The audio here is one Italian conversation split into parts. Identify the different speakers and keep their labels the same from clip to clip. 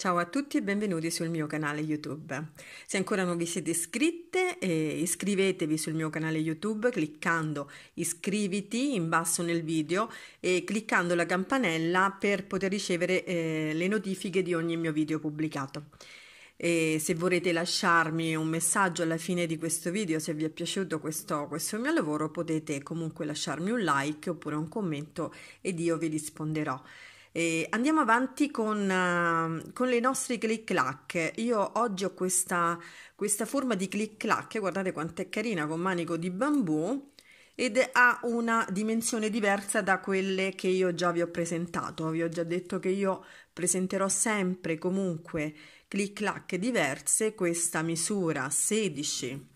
Speaker 1: Ciao a tutti e benvenuti sul mio canale YouTube. Se ancora non vi siete iscritte, eh, iscrivetevi sul mio canale YouTube cliccando iscriviti in basso nel video e cliccando la campanella per poter ricevere eh, le notifiche di ogni mio video pubblicato. E se volete lasciarmi un messaggio alla fine di questo video, se vi è piaciuto questo, questo, mio lavoro, potete comunque lasciarmi un like oppure un commento ed io vi risponderò. Eh, andiamo avanti con, uh, con, le nostre click clack. Io oggi ho questa, questa forma di click clack, guardate quanto è carina, con manico di bambù ed ha una dimensione diversa da quelle che io già vi ho presentato. Vi ho già detto che io presenterò sempre comunque click clack diverse, questa misura 16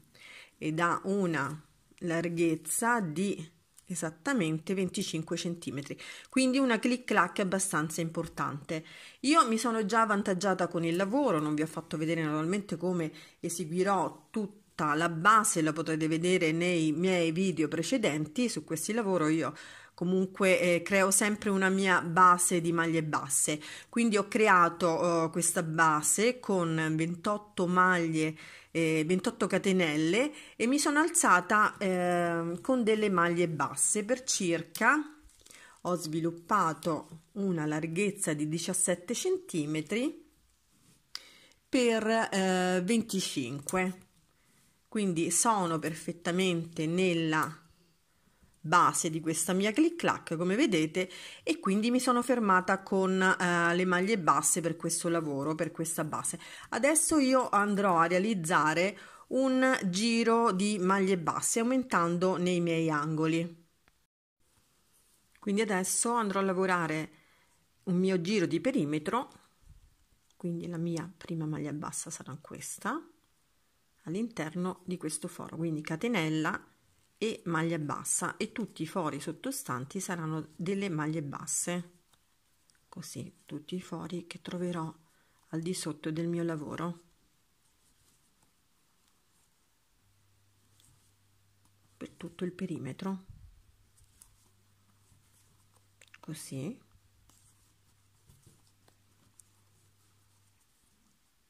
Speaker 1: ed ha una larghezza di esattamente 25 cm, quindi una clic clac abbastanza importante. Io mi sono già avvantaggiata con il lavoro, non vi ho fatto vedere naturalmente come eseguirò tutta la base la potrete vedere nei miei video precedenti su questi lavori, io comunque eh, creo sempre una mia base di maglie basse quindi ho creato eh, questa base con 28 maglie eh, 28 catenelle e mi sono alzata eh, con delle maglie basse per circa ho sviluppato una larghezza di 17 centimetri per eh, 25 quindi sono perfettamente nella base di questa mia click clack come vedete e quindi mi sono fermata con eh, le maglie basse per questo lavoro per questa base adesso io andrò a realizzare un giro di maglie basse aumentando nei miei angoli quindi adesso andrò a lavorare un mio giro di perimetro quindi la mia prima maglia bassa sarà questa all'interno di questo foro quindi catenella e maglia bassa e tutti i fori sottostanti saranno delle maglie basse così tutti i fori che troverò al di sotto del mio lavoro per tutto il perimetro così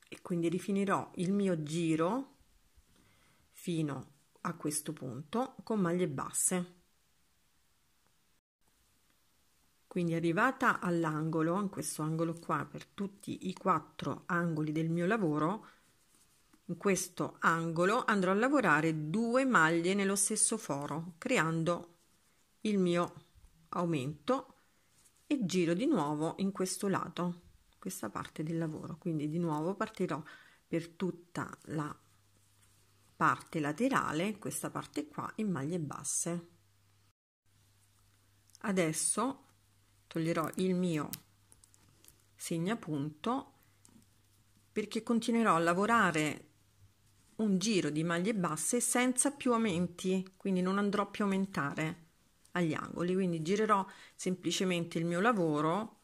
Speaker 1: e quindi rifinirò il mio giro fino a questo punto con maglie basse. Quindi arrivata all'angolo, in questo angolo qua, per tutti i quattro angoli del mio lavoro, in questo angolo andrò a lavorare due maglie nello stesso foro, creando il mio aumento e giro di nuovo in questo lato, questa parte del lavoro. Quindi di nuovo partirò per tutta la parte laterale, questa parte qua, in maglie basse. Adesso toglierò il mio segnapunto perché continuerò a lavorare un giro di maglie basse senza più aumenti, quindi non andrò più a aumentare agli angoli, quindi girerò semplicemente il mio lavoro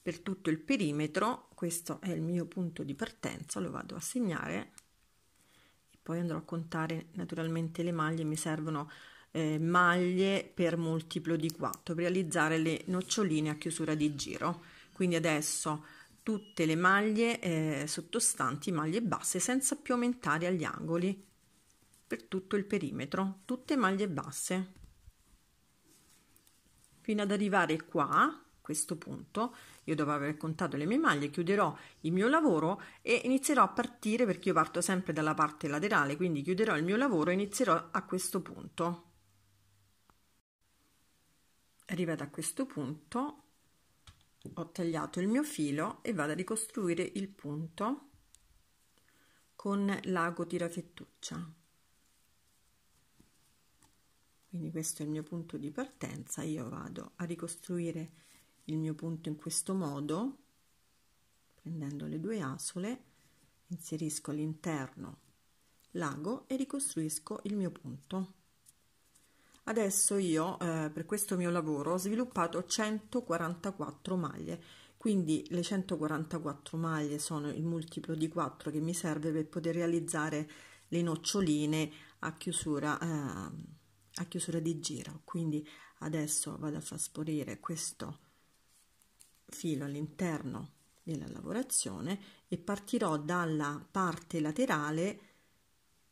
Speaker 1: per tutto il perimetro, questo è il mio punto di partenza, lo vado a segnare poi andrò a contare naturalmente le maglie, mi servono eh, maglie per multiplo di 4 per realizzare le noccioline a chiusura di giro. Quindi adesso tutte le maglie eh, sottostanti, maglie basse, senza più aumentare agli angoli per tutto il perimetro, tutte maglie basse, fino ad arrivare qua questo punto, io dopo aver contato le mie maglie, chiuderò il mio lavoro e inizierò a partire perché io parto sempre dalla parte laterale, quindi chiuderò il mio lavoro e inizierò a questo punto. Arrivato a questo punto ho tagliato il mio filo e vado a ricostruire il punto con l'ago tirafettuccia quindi questo è il mio punto di partenza io vado a ricostruire il mio punto in questo modo prendendo le due asole inserisco all'interno l'ago e ricostruisco il mio punto adesso io eh, per questo mio lavoro ho sviluppato 144 maglie quindi le 144 maglie sono il multiplo di 4 che mi serve per poter realizzare le noccioline a chiusura eh, a chiusura di giro quindi adesso vado a far sporire questo filo all'interno della lavorazione e partirò dalla parte laterale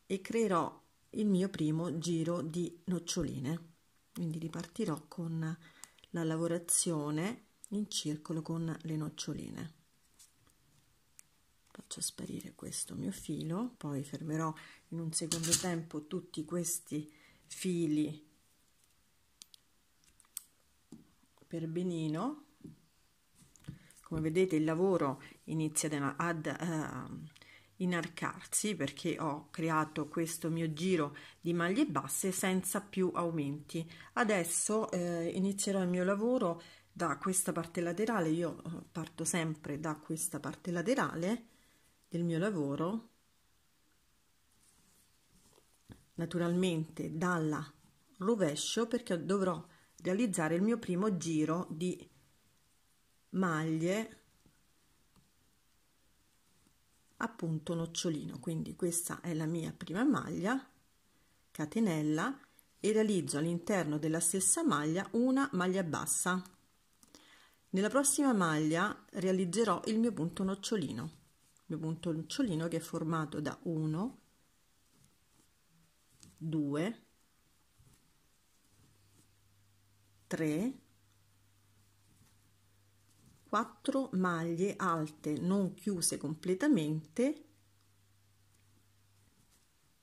Speaker 1: e creerò il mio primo giro di noccioline quindi ripartirò con la lavorazione in circolo con le noccioline faccio sparire questo mio filo poi fermerò in un secondo tempo tutti questi fili per benino come vedete il lavoro inizia ad uh, inarcarsi perché ho creato questo mio giro di maglie basse senza più aumenti. Adesso eh, inizierò il mio lavoro da questa parte laterale, io eh, parto sempre da questa parte laterale del mio lavoro, naturalmente dalla rovescio perché dovrò realizzare il mio primo giro di maglie appunto nocciolino quindi questa è la mia prima maglia catenella e realizzo all'interno della stessa maglia una maglia bassa nella prossima maglia realizzerò il mio punto nocciolino il mio punto nocciolino che è formato da 1 2 3 4 maglie alte non chiuse completamente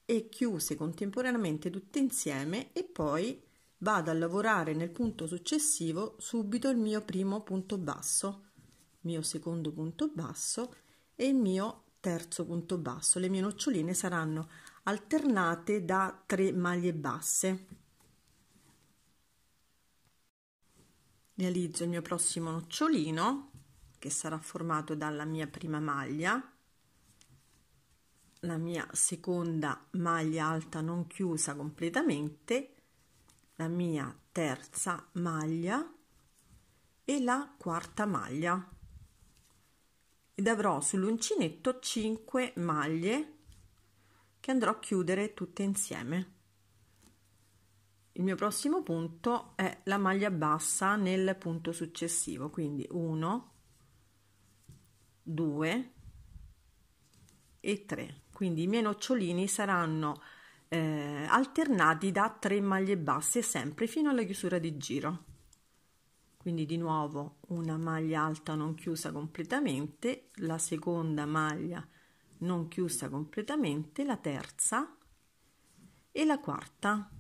Speaker 1: e chiuse contemporaneamente tutte insieme e poi vado a lavorare nel punto successivo subito il mio primo punto basso il mio secondo punto basso e il mio terzo punto basso le mie noccioline saranno alternate da 3 maglie basse realizzo il mio prossimo nocciolino che sarà formato dalla mia prima maglia la mia seconda maglia alta non chiusa completamente la mia terza maglia e la quarta maglia ed avrò sull'uncinetto 5 maglie che andrò a chiudere tutte insieme il mio prossimo punto è la maglia bassa nel punto successivo, quindi 1, 2 e 3. Quindi i miei nocciolini saranno eh, alternati da 3 maglie basse sempre fino alla chiusura di giro. Quindi di nuovo una maglia alta non chiusa completamente, la seconda maglia non chiusa completamente, la terza e la quarta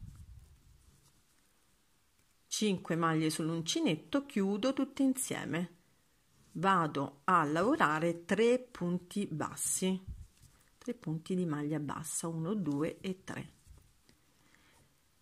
Speaker 1: 5 maglie sull'uncinetto chiudo tutte insieme vado a lavorare 3 punti bassi 3 punti di maglia bassa 1 2 e 3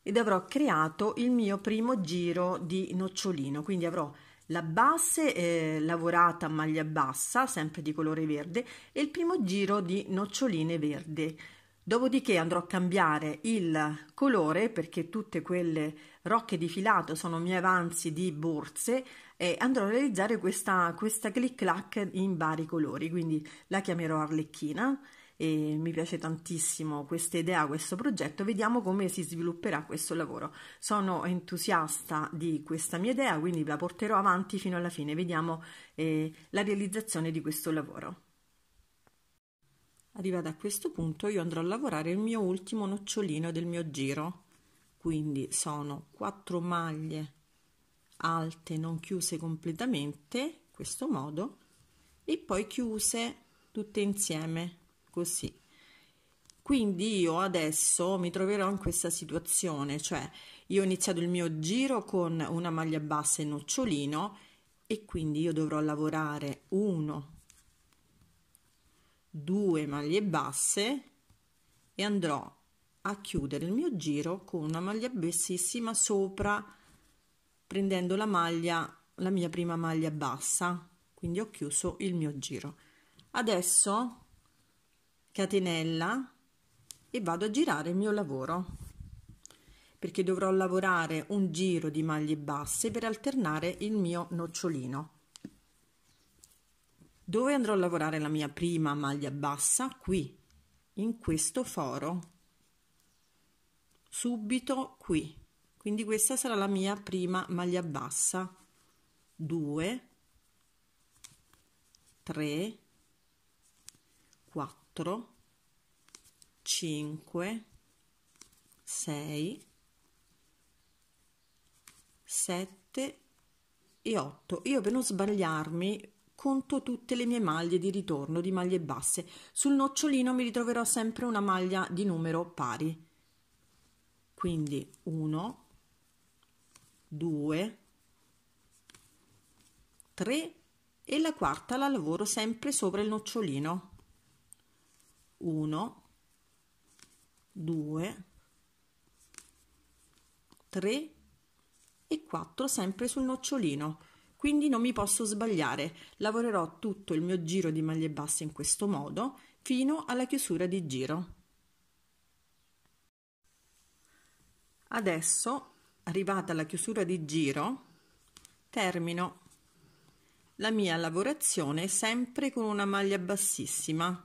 Speaker 1: ed avrò creato il mio primo giro di nocciolino quindi avrò la base eh, lavorata a maglia bassa sempre di colore verde e il primo giro di noccioline verde dopodiché andrò a cambiare il colore perché tutte quelle rocche di filato sono miei avanzi di borse e andrò a realizzare questa, questa click clack in vari colori, quindi la chiamerò Arlecchina e mi piace tantissimo questa idea, questo progetto, vediamo come si svilupperà questo lavoro. Sono entusiasta di questa mia idea, quindi la porterò avanti fino alla fine, vediamo eh, la realizzazione di questo lavoro. arrivato a questo punto io andrò a lavorare il mio ultimo nocciolino del mio giro quindi sono quattro maglie alte non chiuse completamente questo modo e poi chiuse tutte insieme così quindi io adesso mi troverò in questa situazione cioè io ho iniziato il mio giro con una maglia bassa e nocciolino e quindi io dovrò lavorare 1 2 maglie basse e andrò a chiudere il mio giro con una maglia bassissima sopra prendendo la maglia la mia prima maglia bassa quindi ho chiuso il mio giro adesso catenella e vado a girare il mio lavoro perché dovrò lavorare un giro di maglie basse per alternare il mio nocciolino dove andrò a lavorare la mia prima maglia bassa qui in questo foro subito qui quindi questa sarà la mia prima maglia bassa 2 3 4 5 6 7 e 8 io per non sbagliarmi conto tutte le mie maglie di ritorno di maglie basse sul nocciolino mi ritroverò sempre una maglia di numero pari quindi 1 2 3 e la quarta la lavoro sempre sopra il nocciolino 1 2 3 e 4 sempre sul nocciolino quindi non mi posso sbagliare lavorerò tutto il mio giro di maglie basse in questo modo fino alla chiusura di giro adesso arrivata alla chiusura di giro termino la mia lavorazione sempre con una maglia bassissima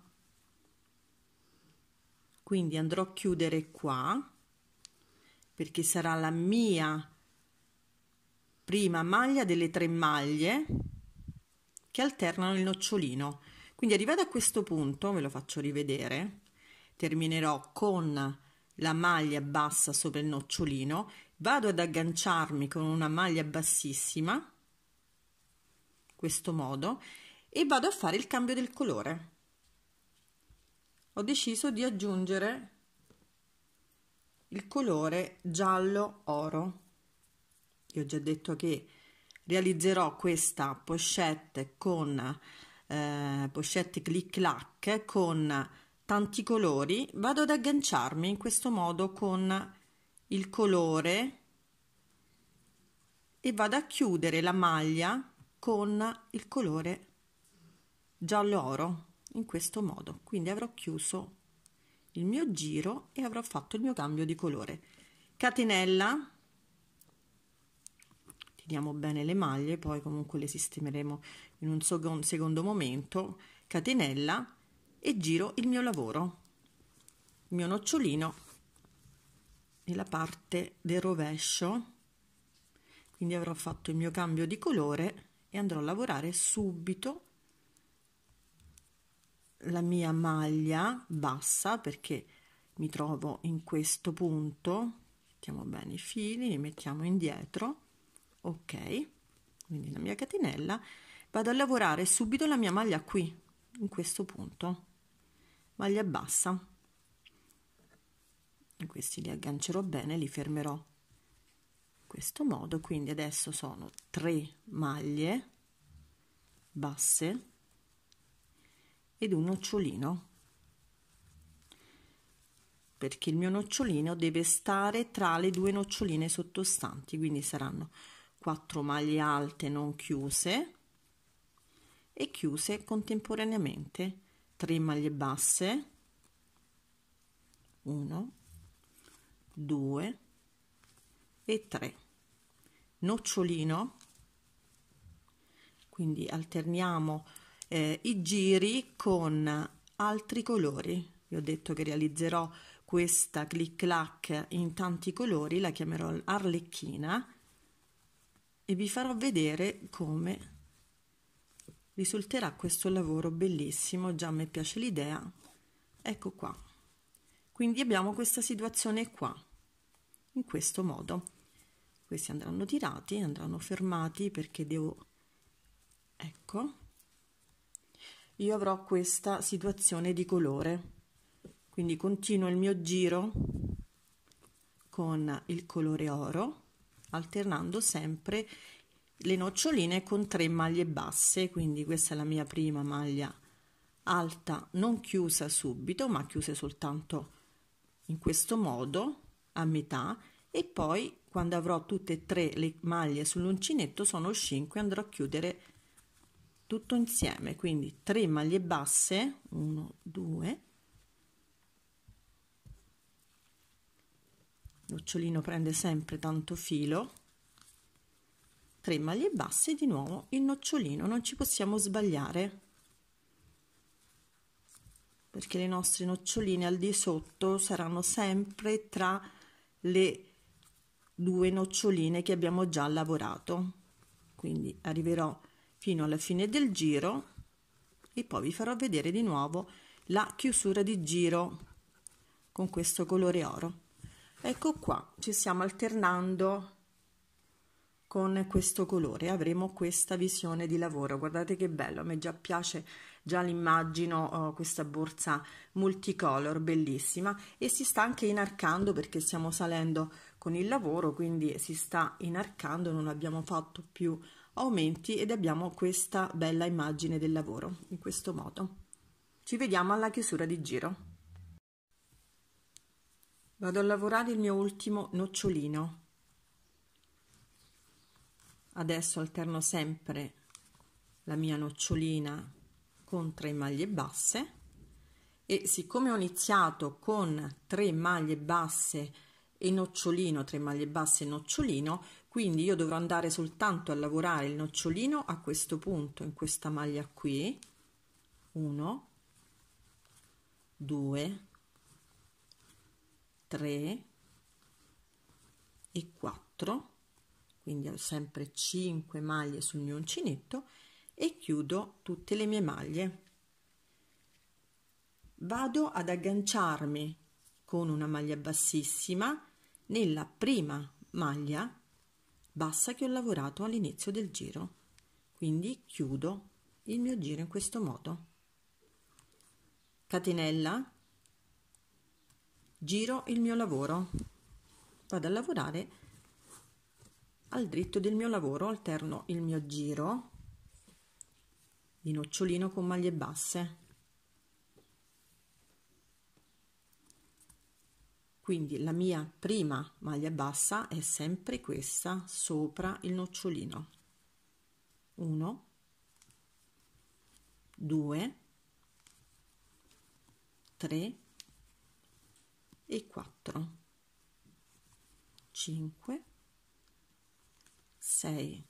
Speaker 1: quindi andrò a chiudere qua perché sarà la mia prima maglia delle tre maglie che alternano il nocciolino quindi arrivato a questo punto ve lo faccio rivedere terminerò con la maglia bassa sopra il nocciolino, vado ad agganciarmi con una maglia bassissima, questo modo, e vado a fare il cambio del colore. Ho deciso di aggiungere il colore giallo oro. Io ho già detto che realizzerò questa pochette con eh, pochette click clack con tanti colori vado ad agganciarmi in questo modo con il colore e vado a chiudere la maglia con il colore giallo oro in questo modo quindi avrò chiuso il mio giro e avrò fatto il mio cambio di colore catenella tiriamo bene le maglie poi comunque le sistemeremo in un secondo momento catenella e giro il mio lavoro, il mio nocciolino nella parte del rovescio, quindi avrò fatto il mio cambio di colore e andrò a lavorare subito la mia maglia bassa perché mi trovo in questo punto mettiamo bene i fili li mettiamo indietro ok quindi la mia catenella vado a lavorare subito la mia maglia qui in questo punto maglia bassa e questi li aggancerò bene li fermerò in questo modo quindi adesso sono tre maglie basse ed un nocciolino perché il mio nocciolino deve stare tra le due noccioline sottostanti quindi saranno quattro maglie alte non chiuse e chiuse contemporaneamente 3 maglie basse 1 2 e 3 nocciolino quindi alterniamo eh, i giri con altri colori vi ho detto che realizzerò questa clic clac in tanti colori la chiamerò arlecchina e vi farò vedere come risulterà questo lavoro bellissimo, già a me piace l'idea, ecco qua. Quindi abbiamo questa situazione qua, in questo modo. Questi andranno tirati, andranno fermati perché devo... Ecco, io avrò questa situazione di colore. Quindi continuo il mio giro con il colore oro, alternando sempre le noccioline con tre maglie basse quindi questa è la mia prima maglia alta non chiusa subito ma chiuse soltanto in questo modo a metà e poi quando avrò tutte e tre le maglie sull'uncinetto sono 5 andrò a chiudere tutto insieme quindi 3 maglie basse 1 2 nocciolino prende sempre tanto filo 3 maglie basse di nuovo il nocciolino non ci possiamo sbagliare perché le nostre noccioline al di sotto saranno sempre tra le due noccioline che abbiamo già lavorato quindi arriverò fino alla fine del giro e poi vi farò vedere di nuovo la chiusura di giro con questo colore oro ecco qua ci stiamo alternando con questo colore avremo questa visione di lavoro guardate che bello a me già piace già l'immagino uh, questa borsa multicolor bellissima e si sta anche inarcando perché stiamo salendo con il lavoro quindi si sta inarcando non abbiamo fatto più aumenti ed abbiamo questa bella immagine del lavoro in questo modo ci vediamo alla chiusura di giro vado a lavorare il mio ultimo nocciolino adesso alterno sempre la mia nocciolina con 3 maglie basse e siccome ho iniziato con 3 maglie basse e nocciolino 3 maglie basse e nocciolino quindi io dovrò andare soltanto a lavorare il nocciolino a questo punto in questa maglia qui 1 2 3 e 4 quindi ho sempre 5 maglie sul mio uncinetto e chiudo tutte le mie maglie vado ad agganciarmi con una maglia bassissima nella prima maglia bassa che ho lavorato all'inizio del giro quindi chiudo il mio giro in questo modo catenella giro il mio lavoro vado a lavorare al dritto del mio lavoro alterno il mio giro di nocciolino con maglie basse quindi la mia prima maglia bassa è sempre questa sopra il nocciolino 1 2 3 e 4 5 6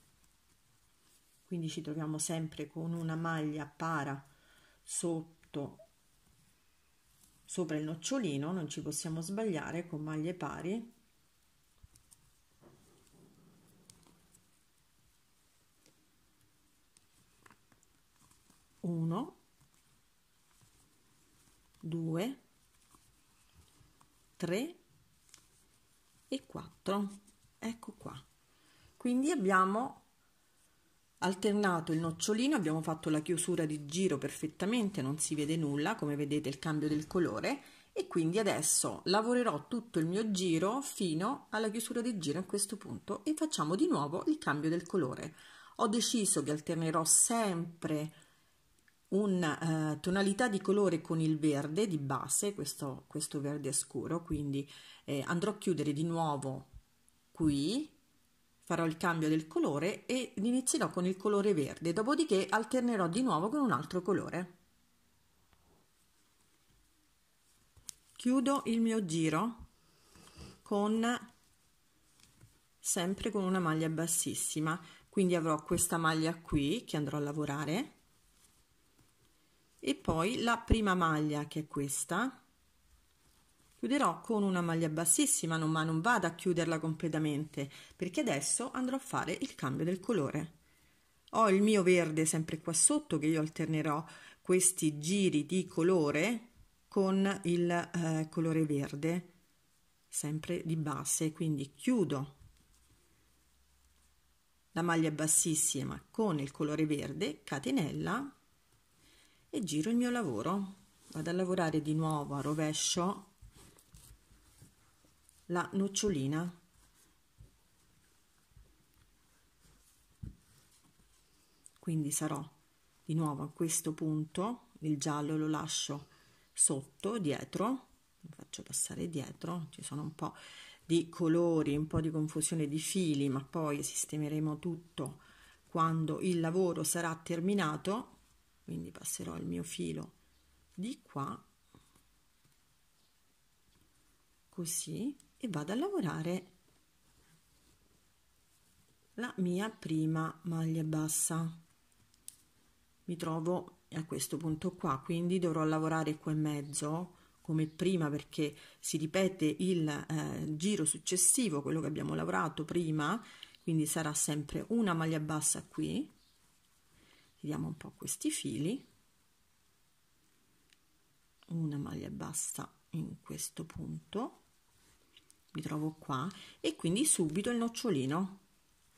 Speaker 1: quindi ci troviamo sempre con una maglia para sotto sopra il nocciolino non ci possiamo sbagliare con maglie pari uno due tre e quattro ecco qua quindi abbiamo alternato il nocciolino abbiamo fatto la chiusura di giro perfettamente non si vede nulla come vedete il cambio del colore e quindi adesso lavorerò tutto il mio giro fino alla chiusura di giro a questo punto e facciamo di nuovo il cambio del colore ho deciso che alternerò sempre una eh, tonalità di colore con il verde di base questo, questo verde scuro quindi eh, andrò a chiudere di nuovo qui farò il cambio del colore e inizierò con il colore verde, dopodiché alternerò di nuovo con un altro colore. Chiudo il mio giro con sempre con una maglia bassissima, quindi avrò questa maglia qui che andrò a lavorare e poi la prima maglia che è questa Chiuderò con una maglia bassissima, non, ma non vado a chiuderla completamente, perché adesso andrò a fare il cambio del colore. Ho il mio verde sempre qua sotto che io alternerò questi giri di colore con il eh, colore verde, sempre di base, quindi chiudo la maglia bassissima con il colore verde, catenella e giro il mio lavoro. Vado a lavorare di nuovo a rovescio la nocciolina quindi sarò di nuovo a questo punto il giallo lo lascio sotto dietro lo faccio passare dietro ci sono un po di colori un po di confusione di fili ma poi sistemeremo tutto quando il lavoro sarà terminato quindi passerò il mio filo di qua così e vado a lavorare la mia prima maglia bassa mi trovo a questo punto qua quindi dovrò lavorare qua in mezzo come prima perché si ripete il eh, giro successivo quello che abbiamo lavorato prima quindi sarà sempre una maglia bassa qui vediamo un po' questi fili una maglia bassa in questo punto mi trovo qua e quindi subito il nocciolino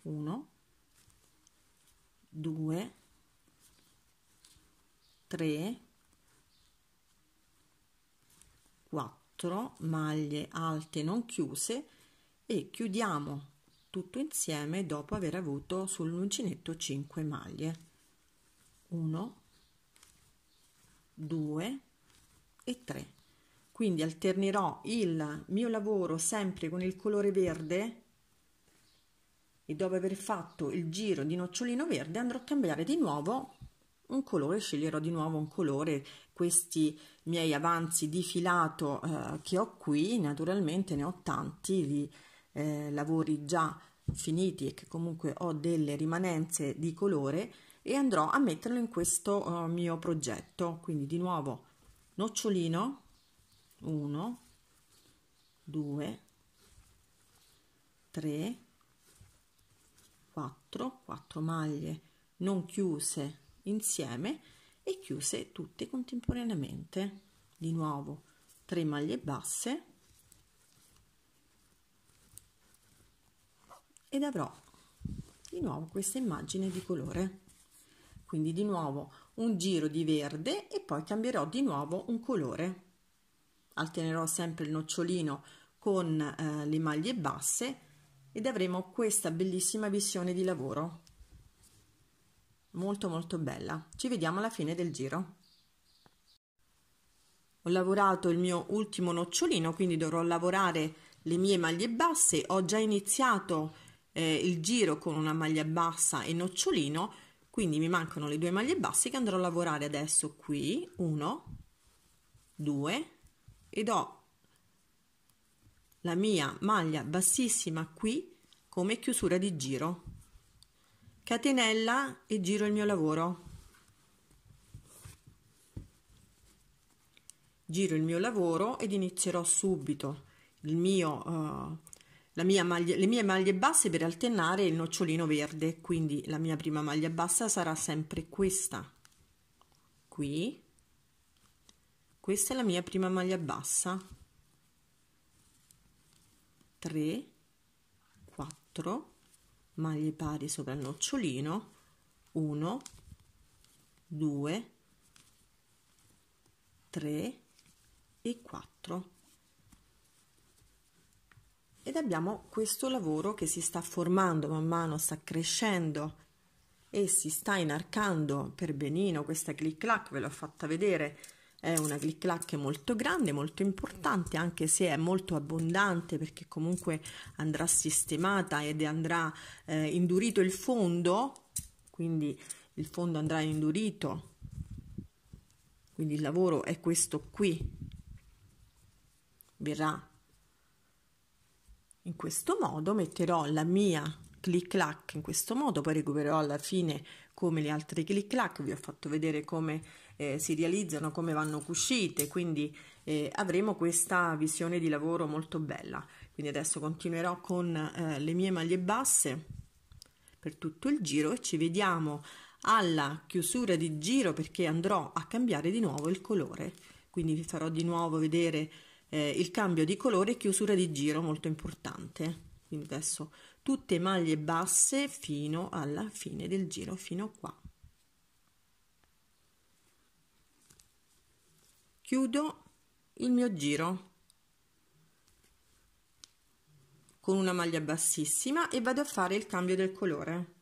Speaker 1: 1 2 3 4 maglie alte non chiuse e chiudiamo tutto insieme dopo aver avuto sull'uncinetto 5 maglie 1 2 e 3 quindi alternerò il mio lavoro sempre con il colore verde e dopo aver fatto il giro di nocciolino verde andrò a cambiare di nuovo un colore sceglierò di nuovo un colore questi miei avanzi di filato eh, che ho qui naturalmente ne ho tanti di eh, lavori già finiti e che comunque ho delle rimanenze di colore e andrò a metterlo in questo eh, mio progetto quindi di nuovo nocciolino 1 2 3 4 4 maglie non chiuse insieme e chiuse tutte contemporaneamente di nuovo 3 maglie basse ed avrò di nuovo questa immagine di colore quindi di nuovo un giro di verde e poi cambierò di nuovo un colore alternerò sempre il nocciolino con eh, le maglie basse ed avremo questa bellissima visione di lavoro molto molto bella ci vediamo alla fine del giro ho lavorato il mio ultimo nocciolino quindi dovrò lavorare le mie maglie basse ho già iniziato eh, il giro con una maglia bassa e nocciolino quindi mi mancano le due maglie basse che andrò a lavorare adesso qui 1 2 ed ho la mia maglia bassissima qui come chiusura di giro catenella e giro il mio lavoro giro il mio lavoro ed inizierò subito il mio uh, la mia maglia, le mie maglie basse per alternare il nocciolino verde quindi la mia prima maglia bassa sarà sempre questa qui questa è la mia prima maglia bassa 3 4 maglie pari sopra il nocciolino 1 2 3 e 4 ed abbiamo questo lavoro che si sta formando man mano sta crescendo e si sta inarcando per benino questa clic clac ve l'ho fatta vedere è una click clack molto grande, molto importante, anche se è molto abbondante perché comunque andrà sistemata ed andrà eh, indurito il fondo, quindi il fondo andrà indurito, quindi il lavoro è questo qui, verrà in questo modo, metterò la mia click clack in questo modo, poi recupererò alla fine come le altre click clack, vi ho fatto vedere come eh, si realizzano, come vanno cucite, quindi eh, avremo questa visione di lavoro molto bella. Quindi adesso continuerò con eh, le mie maglie basse per tutto il giro e ci vediamo alla chiusura di giro perché andrò a cambiare di nuovo il colore. Quindi vi farò di nuovo vedere eh, il cambio di colore e chiusura di giro molto importante. Quindi adesso tutte maglie basse fino alla fine del giro, fino qua. chiudo il mio giro con una maglia bassissima e vado a fare il cambio del colore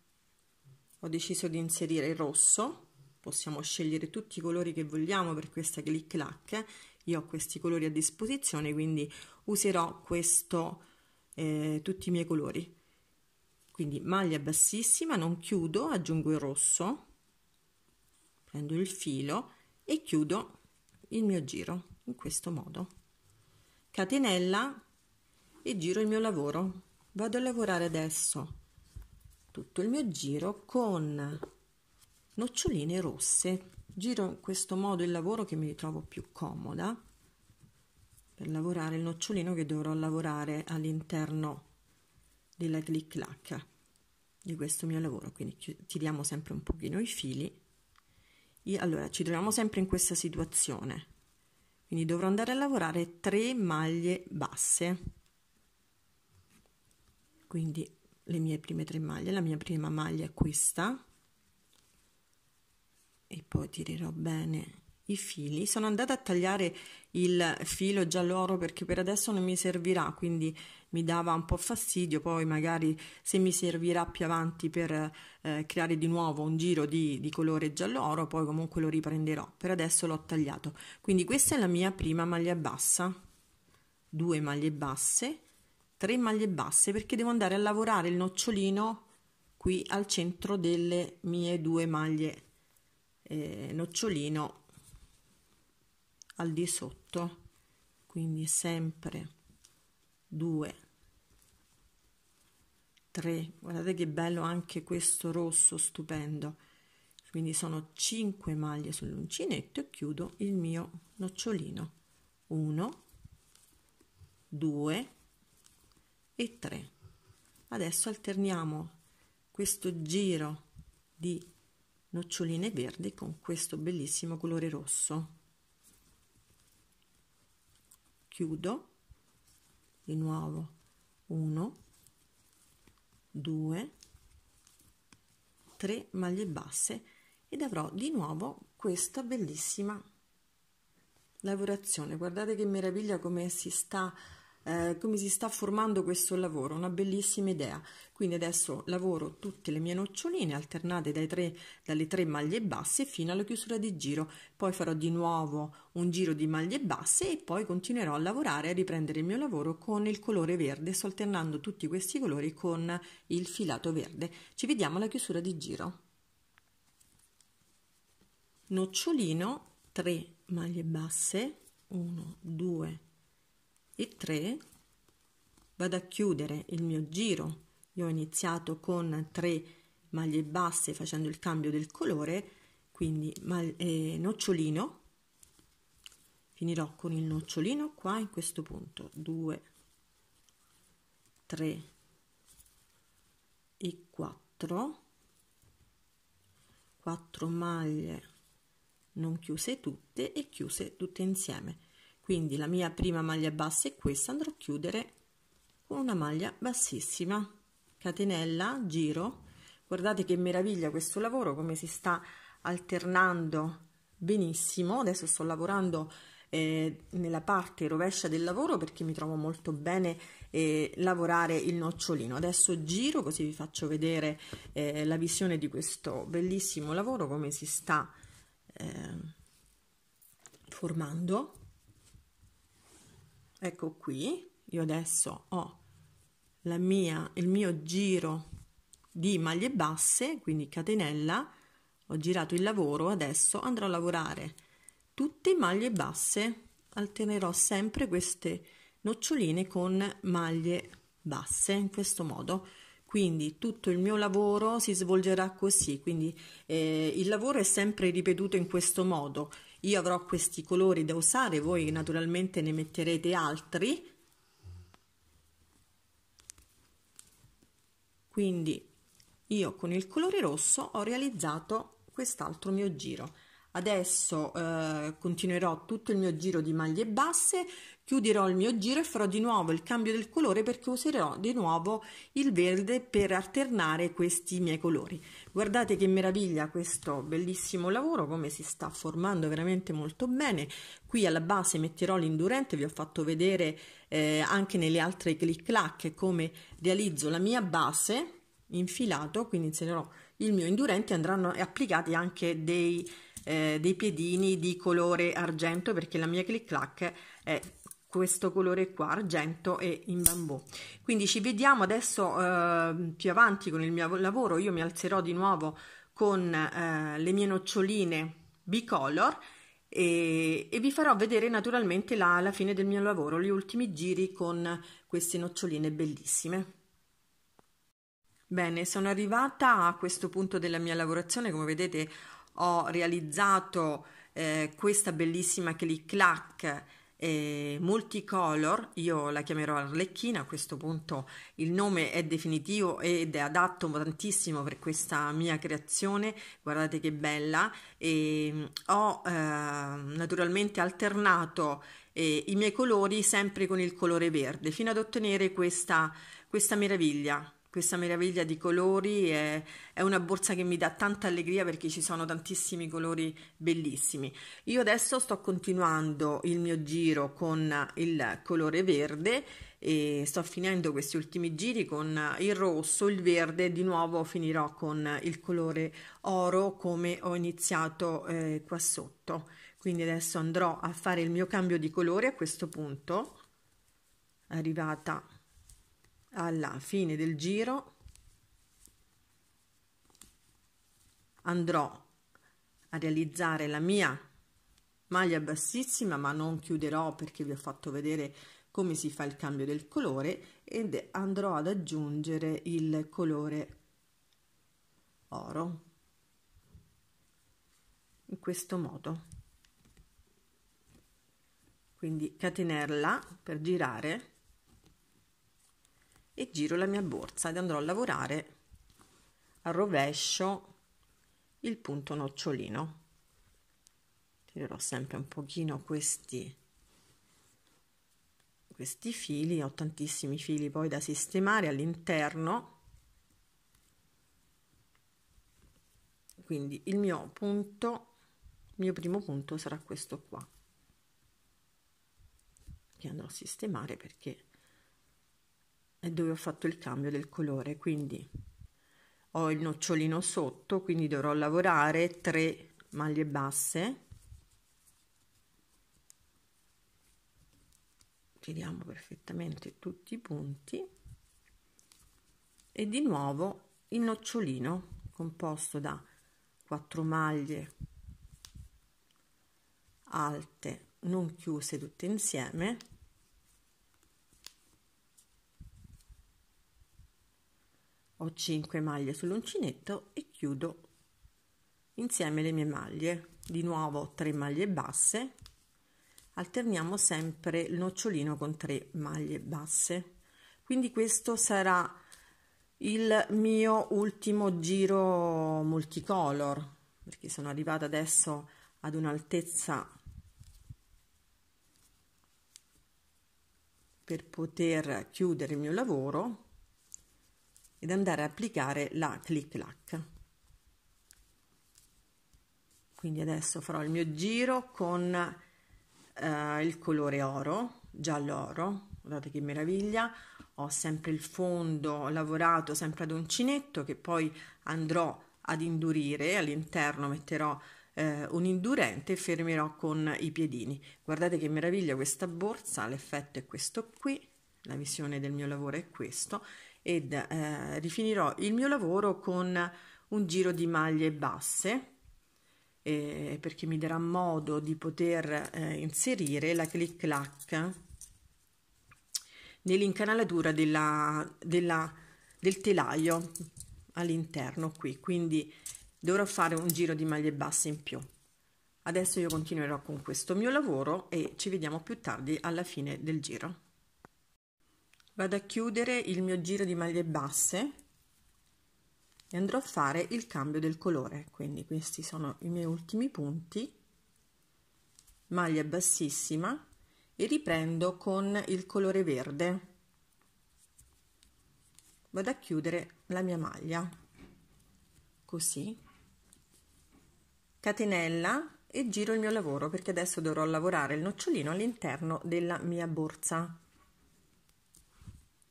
Speaker 1: ho deciso di inserire il rosso possiamo scegliere tutti i colori che vogliamo per questa click clack io ho questi colori a disposizione quindi userò questo eh, tutti i miei colori quindi maglia bassissima non chiudo aggiungo il rosso prendo il filo e chiudo il mio giro in questo modo catenella e giro il mio lavoro vado a lavorare adesso tutto il mio giro con noccioline rosse giro in questo modo il lavoro che mi ritrovo più comoda per lavorare il nocciolino che dovrò lavorare all'interno della clic clac di questo mio lavoro quindi tiriamo sempre un pochino i fili io, allora, ci troviamo sempre in questa situazione. Quindi dovrò andare a lavorare 3 maglie basse. Quindi le mie prime 3 maglie, la mia prima maglia è questa. E poi tirerò bene i fili. Sono andata a tagliare il filo giallo oro perché per adesso non mi servirà, quindi mi dava un po' fastidio, poi magari se mi servirà più avanti per eh, creare di nuovo un giro di, di colore giallo oro, poi comunque lo riprenderò, per adesso l'ho tagliato. Quindi questa è la mia prima maglia bassa, 2 maglie basse, 3 maglie basse perché devo andare a lavorare il nocciolino qui al centro delle mie due maglie eh, nocciolino al di sotto quindi sempre 2 3 guardate che bello anche questo rosso stupendo quindi sono 5 maglie sull'uncinetto e chiudo il mio nocciolino 1 2 e 3 adesso alterniamo questo giro di noccioline verdi con questo bellissimo colore rosso chiudo di nuovo 1 2 3 maglie basse ed avrò di nuovo questa bellissima lavorazione guardate che meraviglia come si sta eh, come si sta formando questo lavoro, una bellissima idea. Quindi adesso lavoro tutte le mie noccioline alternate dai tre, dalle tre maglie basse fino alla chiusura di giro, poi farò di nuovo un giro di maglie basse e poi continuerò a lavorare e a riprendere il mio lavoro con il colore verde, sto alternando tutti questi colori con il filato verde. Ci vediamo alla chiusura di giro. Nocciolino 3 maglie basse 1 2 3 e 3 vado a chiudere il mio giro io ho iniziato con 3 maglie basse facendo il cambio del colore quindi eh, nocciolino finirò con il nocciolino qua in questo punto 2 3 e 4 4 maglie non chiuse tutte e chiuse tutte insieme quindi la mia prima maglia bassa è questa andrò a chiudere con una maglia bassissima catenella giro guardate che meraviglia questo lavoro come si sta alternando benissimo adesso sto lavorando eh, nella parte rovescia del lavoro perché mi trovo molto bene eh, lavorare il nocciolino adesso giro così vi faccio vedere eh, la visione di questo bellissimo lavoro come si sta eh, formando ecco qui io adesso ho la mia il mio giro di maglie basse quindi catenella ho girato il lavoro adesso andrò a lavorare tutte maglie basse alternerò sempre queste noccioline con maglie basse in questo modo quindi tutto il mio lavoro si svolgerà così quindi eh, il lavoro è sempre ripetuto in questo modo io avrò questi colori da usare voi naturalmente ne metterete altri quindi io con il colore rosso ho realizzato quest'altro mio giro adesso eh, continuerò tutto il mio giro di maglie basse chiuderò il mio giro e farò di nuovo il cambio del colore perché userò di nuovo il verde per alternare questi miei colori guardate che meraviglia questo bellissimo lavoro come si sta formando veramente molto bene qui alla base metterò l'indurente vi ho fatto vedere eh, anche nelle altre click clack come realizzo la mia base infilato quindi inserirò il mio indurente andranno applicati anche dei, eh, dei piedini di colore argento perché la mia click clack è questo colore qua argento e in bambù quindi ci vediamo adesso eh, più avanti con il mio lavoro io mi alzerò di nuovo con eh, le mie noccioline bicolor e, e, vi farò vedere naturalmente la, la fine del mio lavoro gli ultimi giri con queste noccioline bellissime bene sono arrivata a questo punto della mia lavorazione come vedete ho realizzato eh, questa bellissima click clack eh, multicolor, io la chiamerò Arlecchina, a questo punto il nome è definitivo ed è adatto tantissimo per questa mia creazione, guardate che bella, e mm, ho eh, naturalmente alternato eh, i miei colori sempre con il colore verde fino ad ottenere questa, questa meraviglia questa meraviglia di colori. È, è, una borsa che mi dà tanta allegria perché ci sono tantissimi colori bellissimi. Io adesso sto continuando il mio giro con il colore verde e sto finendo questi ultimi giri con il rosso, il verde, di nuovo finirò con il colore oro come ho iniziato eh, qua sotto. Quindi adesso andrò a fare il mio cambio di colore a questo punto, arrivata alla fine del giro andrò a realizzare la mia maglia bassissima ma non chiuderò perché vi ho fatto vedere come si fa il cambio del colore ed andrò ad aggiungere il colore oro in questo modo quindi catenella per girare e giro la mia borsa ed andrò a lavorare al rovescio il punto nocciolino tirerò sempre un pochino questi questi fili ho tantissimi fili poi da sistemare all'interno quindi il mio punto il mio primo punto sarà questo qua che andrò a sistemare perché dove ho fatto il cambio del colore quindi ho il nocciolino sotto quindi dovrò lavorare 3 maglie basse tiriamo perfettamente tutti i punti e di nuovo il nocciolino composto da 4 maglie alte non chiuse tutte insieme ho 5 maglie sull'uncinetto e chiudo insieme le mie maglie di nuovo 3 maglie basse alterniamo sempre il nocciolino con 3 maglie basse quindi questo sarà il mio ultimo giro multicolor perché sono arrivata adesso ad un'altezza per poter chiudere il mio lavoro ed andare a applicare la click lac quindi adesso farò il mio giro con eh, il colore oro giallo oro guardate che meraviglia ho sempre il fondo lavorato sempre ad uncinetto che poi andrò ad indurire all'interno metterò eh, un indurente e fermerò con i piedini guardate che meraviglia questa borsa l'effetto è questo qui la visione del mio lavoro è questo ed eh, rifinirò il mio lavoro con un giro di maglie basse eh, perché mi darà modo di poter eh, inserire la click clack nell'incanalatura della, della, del telaio all'interno qui quindi dovrò fare un giro di maglie basse in più adesso io continuerò con questo mio lavoro e ci vediamo più tardi alla fine del giro vado a chiudere il mio giro di maglie basse e andrò a fare il cambio del colore quindi questi sono i miei ultimi punti maglia bassissima e riprendo con il colore verde vado a chiudere la mia maglia così catenella e giro il mio lavoro perché adesso dovrò lavorare il nocciolino all'interno della mia borsa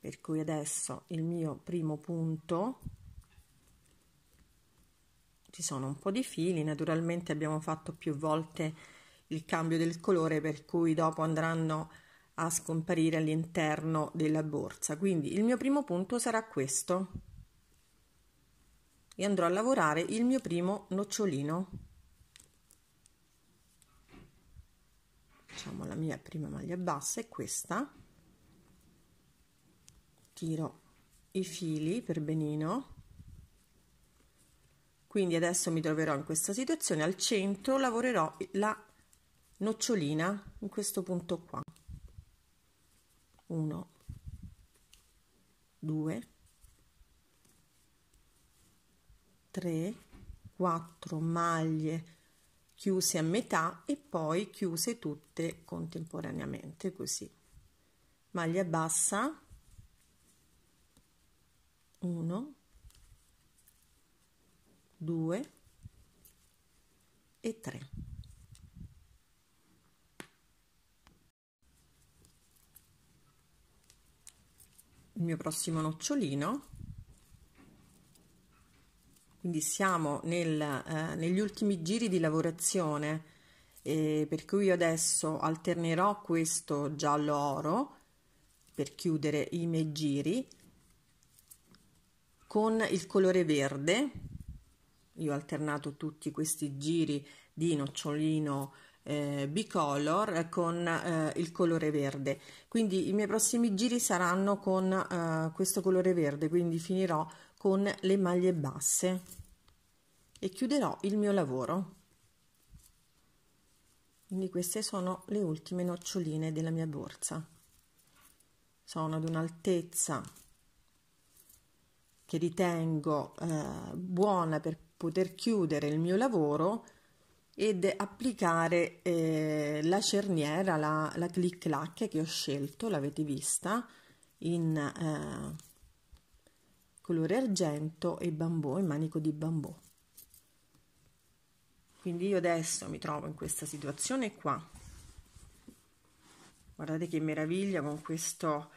Speaker 1: per cui adesso il mio primo punto ci sono un po' di fili naturalmente abbiamo fatto più volte il cambio del colore per cui dopo andranno a scomparire all'interno della borsa quindi il mio primo punto sarà questo e andrò a lavorare il mio primo nocciolino facciamo la mia prima maglia bassa è questa tiro i fili per benino quindi adesso mi troverò in questa situazione al centro lavorerò la nocciolina in questo punto qua 1 2 3 4 maglie chiuse a metà e poi chiuse tutte contemporaneamente così maglia bassa 1 2 e 3 il mio prossimo nocciolino quindi siamo nel, eh, negli ultimi giri di lavorazione eh, per cui io adesso alternerò questo giallo oro per chiudere i miei giri con il colore verde io ho alternato tutti questi giri di nocciolino eh, bicolor con eh, il colore verde quindi i miei prossimi giri saranno con eh, questo colore verde quindi finirò con le maglie basse e chiuderò il mio lavoro quindi queste sono le ultime noccioline della mia borsa sono ad un'altezza che ritengo eh, buona per poter chiudere il mio lavoro ed applicare eh, la cerniera, la, la click clack che ho scelto, l'avete vista, in eh, colore argento e bambù, in manico di bambù. Quindi io adesso mi trovo in questa situazione qua. Guardate che meraviglia con questo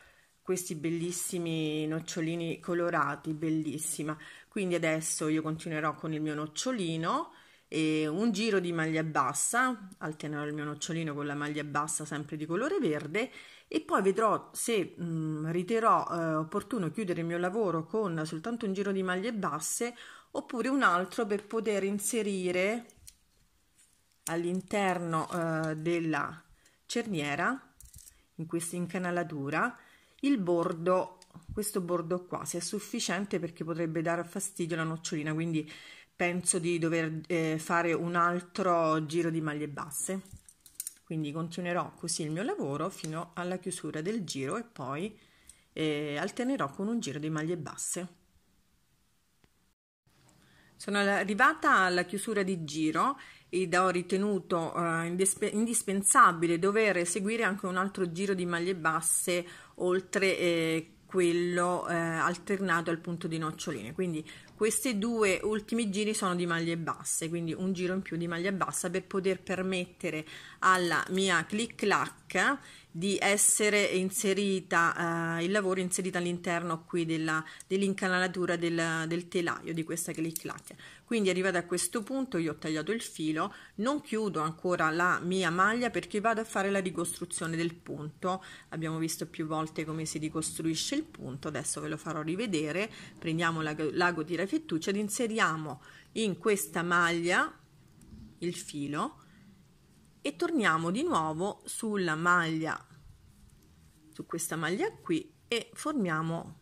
Speaker 1: questi bellissimi nocciolini colorati, bellissima. Quindi adesso io continuerò con il mio nocciolino e un giro di maglia bassa, alternerò il mio nocciolino con la maglia bassa sempre di colore verde e poi vedrò se mh, mm, riterrò eh, opportuno chiudere il mio lavoro con soltanto un giro di maglie basse oppure un altro per poter inserire all'interno eh, della cerniera in questa incanalatura il bordo, questo bordo qua, è sufficiente perché potrebbe dare fastidio la nocciolina, quindi penso di dover eh, fare un altro giro di maglie basse. Quindi continuerò così il mio lavoro fino alla chiusura del giro e poi eh, alternerò con un giro di maglie basse. Sono arrivata alla chiusura di giro ed ho ritenuto eh, indispensabile dover eseguire anche un altro giro di maglie basse oltre eh, quello eh, alternato al punto di noccioline. Quindi questi due ultimi giri sono di maglie basse, quindi un giro in più di maglia bassa per poter permettere alla mia click clack di essere inserita eh, il lavoro inserito all'interno qui dell'incanalatura del, del, telaio di questa click clack quindi arrivato a questo punto io ho tagliato il filo non chiudo ancora la mia maglia perché vado a fare la ricostruzione del punto abbiamo visto più volte come si ricostruisce il punto adesso ve lo farò rivedere prendiamo l'ago tira fettuccia ed inseriamo in questa maglia il filo e torniamo di nuovo sulla maglia su questa maglia qui e formiamo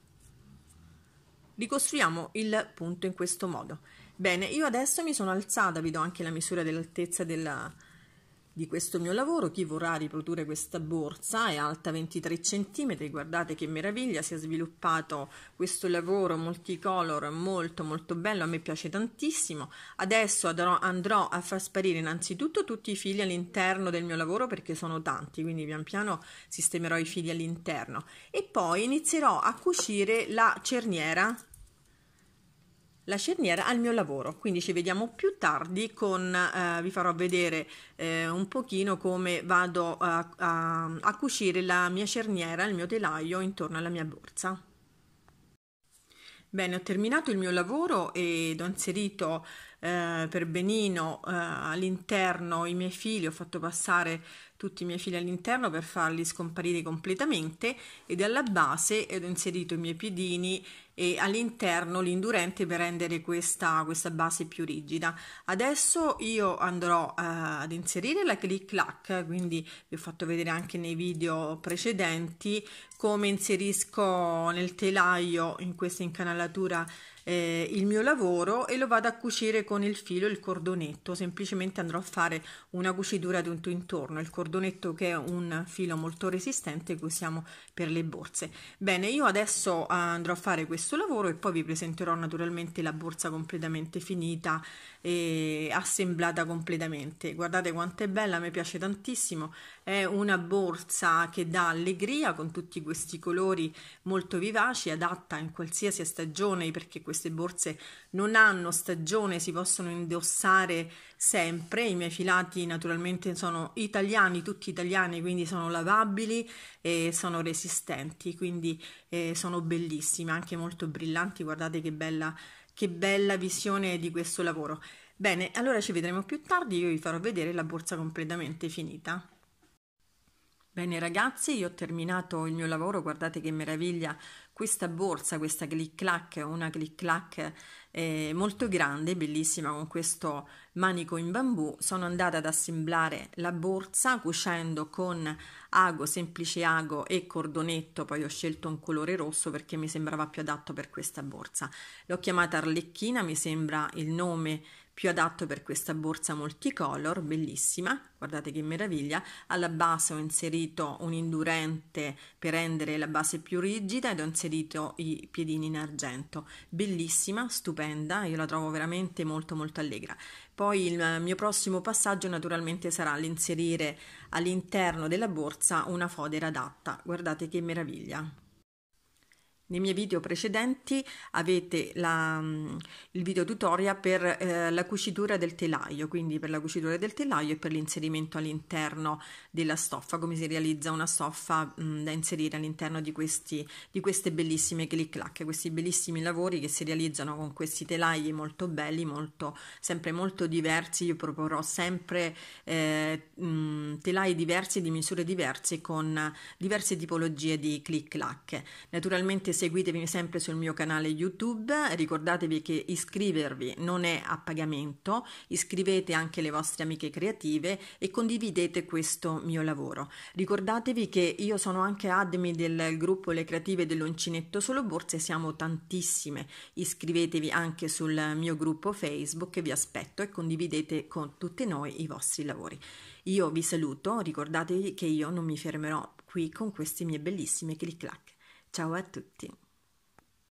Speaker 1: ricostruiamo il punto in questo modo bene io adesso mi sono alzata vi do anche la misura dell'altezza della, di questo mio lavoro. Chi vorrà riprodurre questa borsa è alta 23 cm, guardate che meraviglia, si è sviluppato questo lavoro multicolor molto molto bello, a me piace tantissimo. Adesso andrò, andrò a far sparire innanzitutto tutti i fili all'interno del mio lavoro perché sono tanti, quindi pian piano sistemerò i fili all'interno e poi inizierò a cucire la cerniera la cerniera al mio lavoro quindi ci vediamo più tardi con eh, vi farò vedere eh, un pochino come vado a, a, a cucire la mia cerniera il mio telaio intorno alla mia borsa Bene, ho terminato il mio lavoro ed ho inserito eh, per benino eh, all'interno i miei fili, ho fatto passare tutti i miei fili all'interno per farli scomparire completamente ed alla base ed ho inserito i miei piedini e all'interno l'indurente per rendere questa, questa base più rigida. Adesso io andrò eh, ad inserire la click clack, quindi vi ho fatto vedere anche nei video precedenti come inserisco nel telaio in questa incanalatura eh, il mio lavoro e lo vado a cucire con il filo il cordonetto, semplicemente andrò a fare una cucitura tutto intorno, il cordonetto che è un filo molto resistente che usiamo per le borse. Bene, io adesso eh, andrò a fare questo lavoro e poi vi presenterò naturalmente la borsa completamente finita eh, assemblata completamente. Guardate quanto è bella, mi piace tantissimo. È una borsa che dà allegria con tutti questi colori molto vivaci, adatta in qualsiasi stagione perché queste borse non hanno stagione, si possono indossare sempre. I miei filati naturalmente sono italiani, tutti italiani, quindi sono lavabili e sono resistenti, quindi eh, sono bellissime, anche molto brillanti. Guardate che bella che bella visione di questo lavoro. Bene, allora ci vedremo più tardi, io vi farò vedere la borsa completamente finita. Bene ragazzi, io ho terminato il mio lavoro, guardate che meraviglia, questa borsa, questa click clack, una click clack eh, molto grande, bellissima con questo manico in bambù. Sono andata ad assemblare la borsa cucendo con ago, semplice ago e cordonetto, poi ho scelto un colore rosso perché mi sembrava più adatto per questa borsa. L'ho chiamata Arlecchina, mi sembra il nome più adatto per questa borsa multicolor, bellissima, guardate che meraviglia, alla base ho inserito un indurente per rendere la base più rigida ed ho inserito i piedini in argento, bellissima, stupenda, io la trovo veramente molto molto allegra. Poi il mio prossimo passaggio naturalmente sarà l'inserire all'interno della borsa una fodera adatta, guardate che meraviglia. Nei miei video precedenti avete la, mm, il video tutorial per eh, la cucitura del telaio, quindi per la cucitura del telaio e per l'inserimento all'interno della stoffa, come si realizza una stoffa mh, mm, da inserire all'interno di, questi, di queste bellissime click clack, questi bellissimi lavori che si realizzano con questi telai molto belli, molto, sempre molto diversi. Io proporrò sempre eh, mh, mm, telai diversi di misure diverse con diverse tipologie di click clack. Naturalmente seguitevi sempre sul mio canale YouTube, ricordatevi che iscrivervi non è a pagamento, iscrivete anche le vostre amiche creative e condividete questo mio lavoro. Ricordatevi che io sono anche admin del gruppo Le Creative dell'Uncinetto Solo Borse, siamo tantissime, iscrivetevi anche sul mio gruppo Facebook, vi aspetto e condividete con tutte noi i vostri lavori. Io vi saluto, ricordatevi che io non mi fermerò qui con queste mie bellissime click clack. Ciao a tutti!